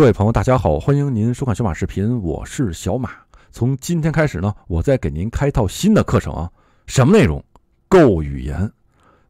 各位朋友，大家好，欢迎您收看小马视频，我是小马。从今天开始呢，我再给您开套新的课程啊，什么内容？Go 语言。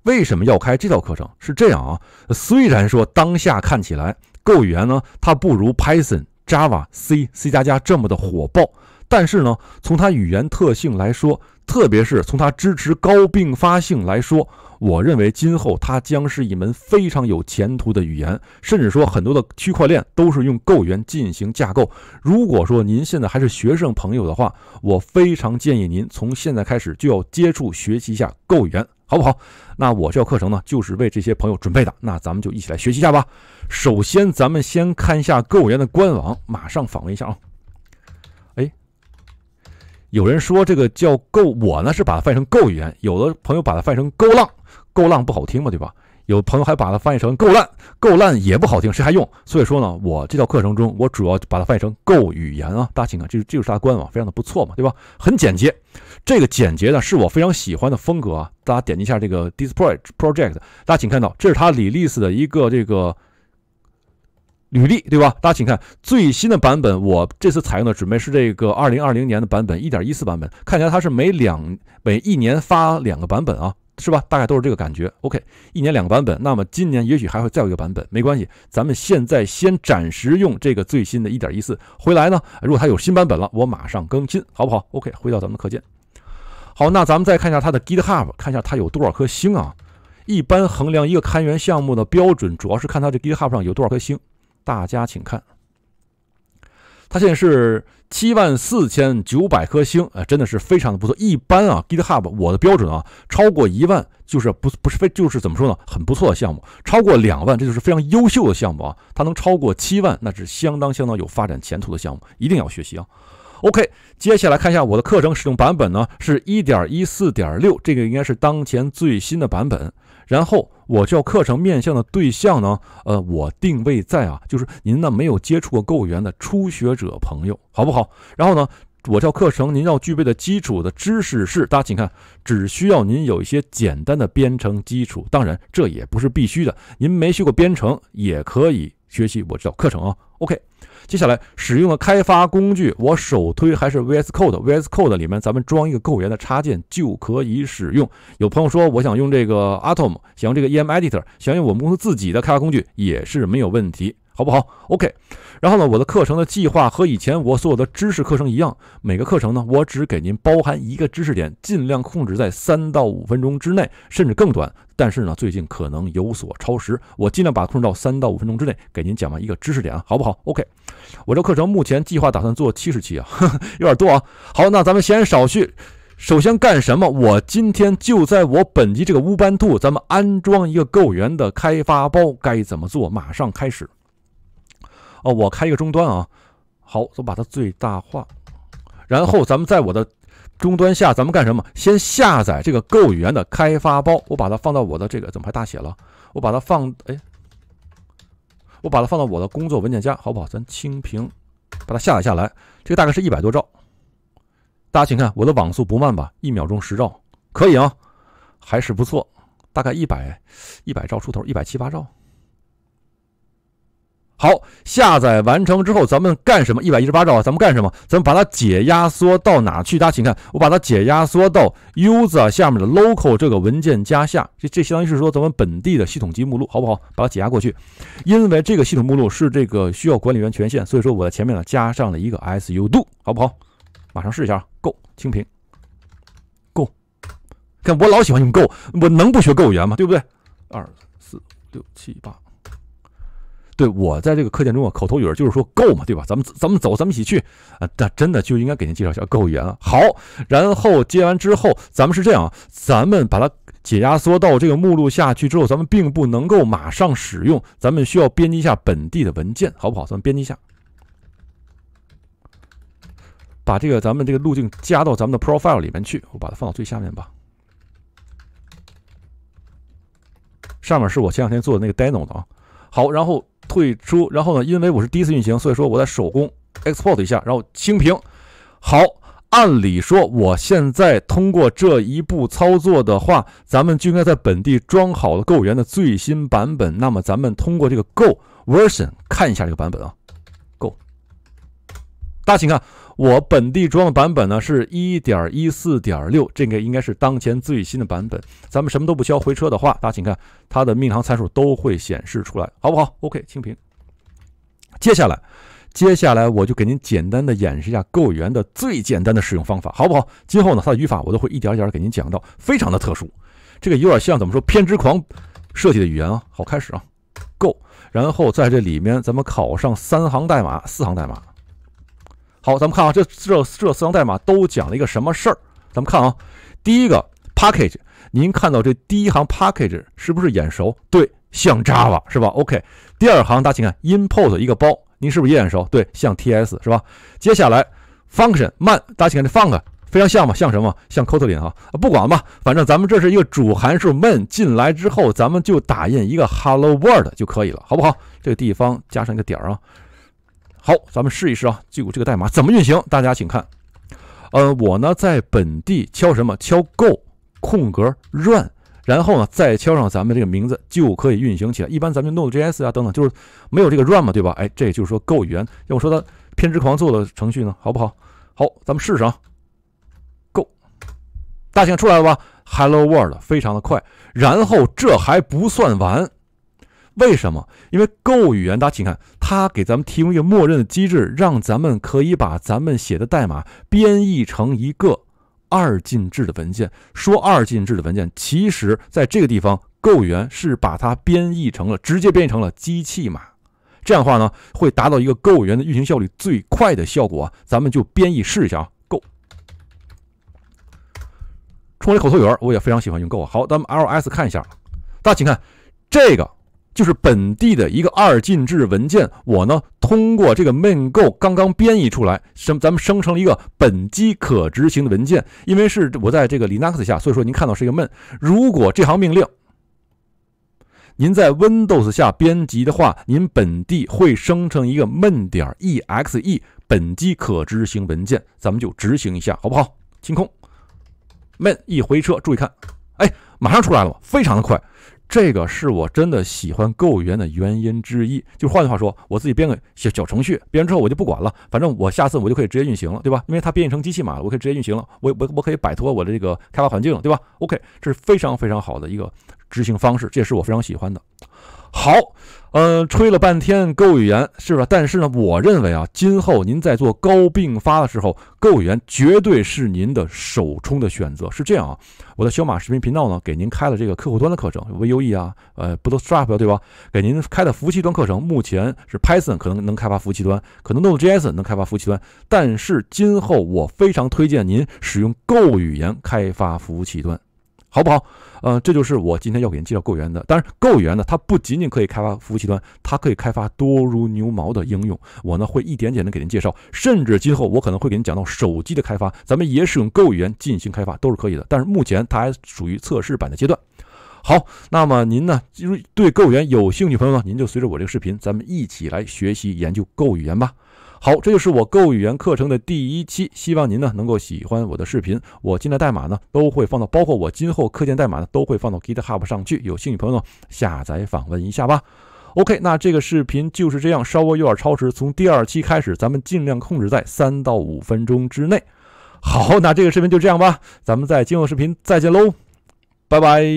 为什么要开这套课程？是这样啊，虽然说当下看起来 Go 语言呢，它不如 Python、Java、C、C 加加这么的火爆，但是呢，从它语言特性来说，特别是从它支持高并发性来说。我认为今后它将是一门非常有前途的语言，甚至说很多的区块链都是用 Go 语进行架构。如果说您现在还是学生朋友的话，我非常建议您从现在开始就要接触学习一下 Go 语好不好？那我这课程呢，就是为这些朋友准备的。那咱们就一起来学习一下吧。首先，咱们先看一下 Go 语的官网，马上访问一下啊。哎，有人说这个叫 Go，我呢是把它翻译成 Go 语言，有的朋友把它翻译成 Go 浪。够浪”不好听嘛，对吧？有朋友还把它翻译成“够烂”，“够烂”也不好听，谁还用？所以说呢，我这道课程中，我主要把它翻译成“够语言”啊，大家请看，这是这就是它官网，非常的不错嘛，对吧？很简洁，这个简洁呢是我非常喜欢的风格啊。大家点击一下这个 Display Project，大家请看到，这是他李丽斯的一个这个履历，对吧？大家请看最新的版本，我这次采用的准备是这个二零二零年的版本一点一四版本，看起来它是每两每一年发两个版本啊。是吧？大概都是这个感觉。OK，一年两个版本，那么今年也许还会再有一个版本，没关系，咱们现在先暂时用这个最新的一点一四回来呢。如果它有新版本了，我马上更新，好不好？OK，回到咱们的课件。好，那咱们再看一下它的 GitHub，看一下它有多少颗星啊？一般衡量一个开源项目的标准，主要是看它这 GitHub 上有多少颗星。大家请看。它现在是七万四千九百颗星，哎，真的是非常的不错。一般啊，GitHub 我的标准啊，超过一万就是不不是非就是怎么说呢，很不错的项目；超过两万，这就是非常优秀的项目啊。它能超过七万，那是相当相当有发展前途的项目，一定要学习啊。OK，接下来看一下我的课程使用版本呢，是1.14.6，这个应该是当前最新的版本。然后我教课程面向的对象呢，呃，我定位在啊，就是您呢没有接触过购员的初学者朋友，好不好？然后呢，我教课程您要具备的基础的知识是，大家请看，只需要您有一些简单的编程基础，当然这也不是必须的，您没学过编程也可以。学习我知道课程啊，OK，接下来使用的开发工具，我首推还是 VS Code。VS Code 里面咱们装一个购源的插件就可以使用。有朋友说，我想用这个 Atom，想用这个 EM Editor，想用我们公司自己的开发工具，也是没有问题。好不好？OK。然后呢，我的课程的计划和以前我所有的知识课程一样，每个课程呢，我只给您包含一个知识点，尽量控制在三到五分钟之内，甚至更短。但是呢，最近可能有所超时，我尽量把控制到三到五分钟之内给您讲完一个知识点啊，好不好？OK。我这课程目前计划打算做七十期啊，有点多啊。好，那咱们闲言少叙，首先干什么？我今天就在我本集这个乌班兔，咱们安装一个购源的开发包，该怎么做？马上开始。哦，我开一个终端啊，好，我把它最大化，然后咱们在我的终端下，咱们干什么？先下载这个 Go 语言的开发包，我把它放到我的这个怎么还大写了？我把它放，哎，我把它放到我的工作文件夹，好不好？咱清屏，把它下载下来。这个大概是一百多兆，大家请看我的网速不慢吧？一秒钟十兆，可以啊，还是不错，大概一百一百兆出头，一百七八兆。好，下载完成之后，咱们干什么？一百一十八兆啊，咱们干什么？咱们把它解压缩到哪去？大家请看，我把它解压缩到 U s r 下面的 local 这个文件夹下。这这相当于是说咱们本地的系统级目录，好不好？把它解压过去。因为这个系统目录是这个需要管理员权限，所以说我在前面呢加上了一个 su do，好不好？马上试一下啊，o 清屏，g o 看我老喜欢用 go，我能不学 go 语言吗？对不对？二四六七八。对我在这个课件中啊，口头语就是说够嘛，对吧？咱们咱们走，咱们一起去啊！但真的就应该给您介绍一下购物员了。好，然后接完之后，咱们是这样啊，咱们把它解压缩到这个目录下去之后，咱们并不能够马上使用，咱们需要编辑一下本地的文件，好不好？咱们编辑一下，把这个咱们这个路径加到咱们的 profile 里面去，我把它放到最下面吧。上面是我前两天做的那个 demo 的啊。好，然后。退出，然后呢？因为我是第一次运行，所以说我在手工 export 一下，然后清屏。好，按理说，我现在通过这一步操作的话，咱们就应该在本地装好了 Go 语言的最新版本。那么，咱们通过这个 Go version 看一下这个版本啊。Go，大家请看。我本地装的版本呢是一点一四点六，这个应该是当前最新的版本。咱们什么都不需要回车的话，大家请看它的命堂行参数都会显示出来，好不好？OK，清屏。接下来，接下来我就给您简单的演示一下 Go 语言的最简单的使用方法，好不好？今后呢，它的语法我都会一点一点给您讲到，非常的特殊。这个有点像怎么说，偏执狂设计的语言啊。好，开始啊，Go，然后在这里面咱们考上三行代码、四行代码。好，咱们看啊，这这这四行代码都讲了一个什么事儿？咱们看啊，第一个 package，您看到这第一行 package 是不是眼熟？对，像 Java 是吧？OK，第二行大家请看 import 一个包，您是不是也眼熟？对，像 TS 是吧？接下来 function 慢，大家请看这 func，非常像嘛？像什么？像 Kotlin 哈，不管吧，反正咱们这是一个主函数 main，进来之后咱们就打印一个 hello world 就可以了，好不好？这个地方加上一个点儿啊。好，咱们试一试啊，就这个代码怎么运行？大家请看，呃，我呢在本地敲什么？敲 go 空格 run，然后呢再敲上咱们这个名字就可以运行起来。一般咱们就 node js 啊等等，就是没有这个 run 嘛，对吧？哎，这就是说 go 语言。要我说它偏执狂做的程序呢，好不好？好，咱们试试啊。go 大型出来了吧？Hello World，非常的快。然后这还不算完。为什么？因为 Go 语言，大家请看，它给咱们提供一个默认的机制，让咱们可以把咱们写的代码编译成一个二进制的文件。说二进制的文件，其实在这个地方，Go 语言是把它编译成了直接编译成了机器码。这样的话呢，会达到一个 Go 语言的运行效率最快的效果。咱们就编译试一下啊。Go，冲了口头语，我也非常喜欢用 Go。好，咱们 ls 看一下，大家请看这个。就是本地的一个二进制文件，我呢通过这个 main go 刚刚编译出来，生咱们生成了一个本机可执行的文件，因为是我在这个 Linux 下，所以说您看到是一个 main。如果这行命令您在 Windows 下编辑的话，您本地会生成一个 main 点 exe 本机可执行文件，咱们就执行一下好不好？清空 main 一回车，注意看，哎，马上出来了非常的快。这个是我真的喜欢 Go 语言的原因之一，就换句话说，我自己编个小小程序，编完之后我就不管了，反正我下次我就可以直接运行了，对吧？因为它编译成机器码，我可以直接运行了，我我我可以摆脱我的这个开发环境了，对吧？OK，这是非常非常好的一个执行方式，这也是我非常喜欢的。好，嗯，吹了半天 Go 语言，是吧？但是呢，我认为啊，今后您在做高并发的时候，Go 语言绝对是您的首充的选择。是这样啊，我的小马视频频道呢，给您开了这个客户端的课程，Vue 啊，呃，Bootstrap 对吧？给您开的服务器端课程，目前是 Python，可能能开发服务器端，可能 Node.js 能开发服务器端。但是今后我非常推荐您使用 Go 语言开发服务器端。好不好？呃，这就是我今天要给您介绍购源的。当然，购源呢，它不仅仅可以开发服务器端，它可以开发多如牛毛的应用。我呢会一点点的给您介绍，甚至今后我可能会给您讲到手机的开发，咱们也使用购源进行开发都是可以的。但是目前它还属于测试版的阶段。好，那么您呢，就是对购源有兴趣朋友呢，您就随着我这个视频，咱们一起来学习研究购语言吧。好，这就是我购语言课程的第一期，希望您呢能够喜欢我的视频。我今天的代码呢都会放到，包括我今后课件代码呢都会放到 GitHub 上去，有兴趣朋友下载访问一下吧。OK，那这个视频就是这样，稍微有点超时。从第二期开始，咱们尽量控制在三到五分钟之内。好，那这个视频就这样吧，咱们在今后视频再见喽，拜拜。